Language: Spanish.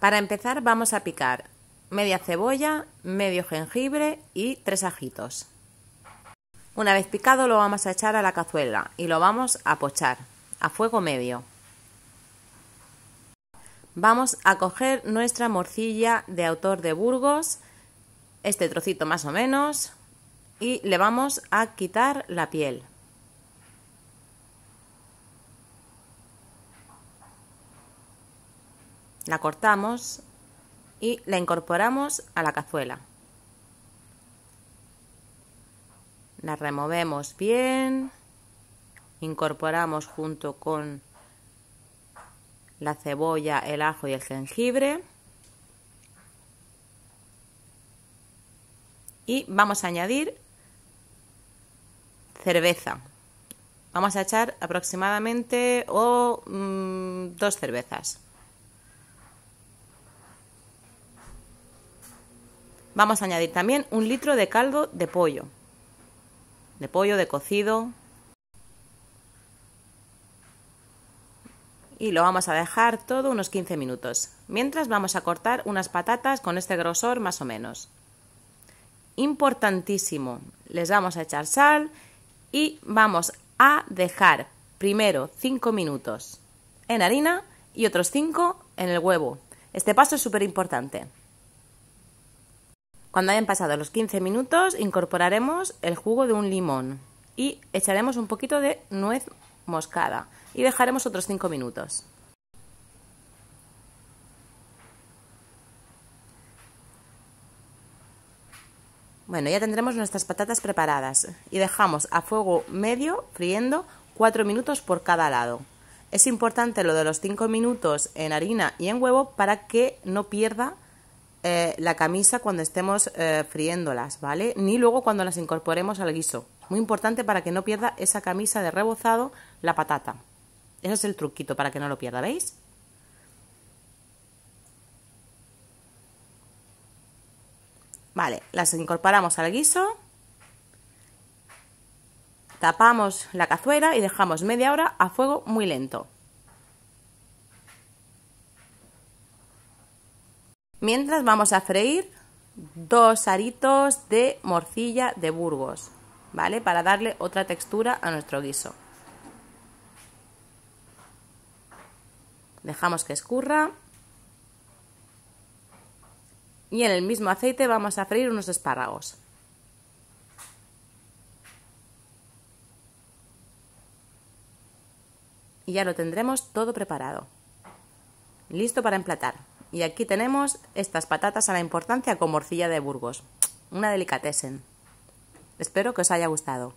Para empezar vamos a picar media cebolla, medio jengibre y tres ajitos. Una vez picado lo vamos a echar a la cazuela y lo vamos a pochar a fuego medio. Vamos a coger nuestra morcilla de autor de Burgos, este trocito más o menos, y le vamos a quitar la piel. la cortamos y la incorporamos a la cazuela. La removemos bien, incorporamos junto con la cebolla, el ajo y el jengibre. Y vamos a añadir cerveza. Vamos a echar aproximadamente o oh, mm, dos cervezas. Vamos a añadir también un litro de caldo de pollo, de pollo, de cocido. Y lo vamos a dejar todo unos 15 minutos. Mientras vamos a cortar unas patatas con este grosor más o menos. Importantísimo, les vamos a echar sal y vamos a dejar primero 5 minutos en harina y otros 5 en el huevo. Este paso es súper importante. Cuando hayan pasado los 15 minutos, incorporaremos el jugo de un limón y echaremos un poquito de nuez moscada y dejaremos otros 5 minutos. Bueno, ya tendremos nuestras patatas preparadas y dejamos a fuego medio friendo 4 minutos por cada lado. Es importante lo de los 5 minutos en harina y en huevo para que no pierda eh, la camisa cuando estemos eh, friéndolas, ¿vale? Ni luego cuando las incorporemos al guiso. Muy importante para que no pierda esa camisa de rebozado la patata. Ese es el truquito para que no lo pierda, ¿veis? Vale, las incorporamos al guiso, tapamos la cazuela y dejamos media hora a fuego muy lento. Mientras vamos a freír dos aritos de morcilla de Burgos, ¿vale? Para darle otra textura a nuestro guiso. Dejamos que escurra. Y en el mismo aceite vamos a freír unos espárragos. Y ya lo tendremos todo preparado. Listo para emplatar. Y aquí tenemos estas patatas a la importancia con morcilla de Burgos. Una delicatessen. Espero que os haya gustado.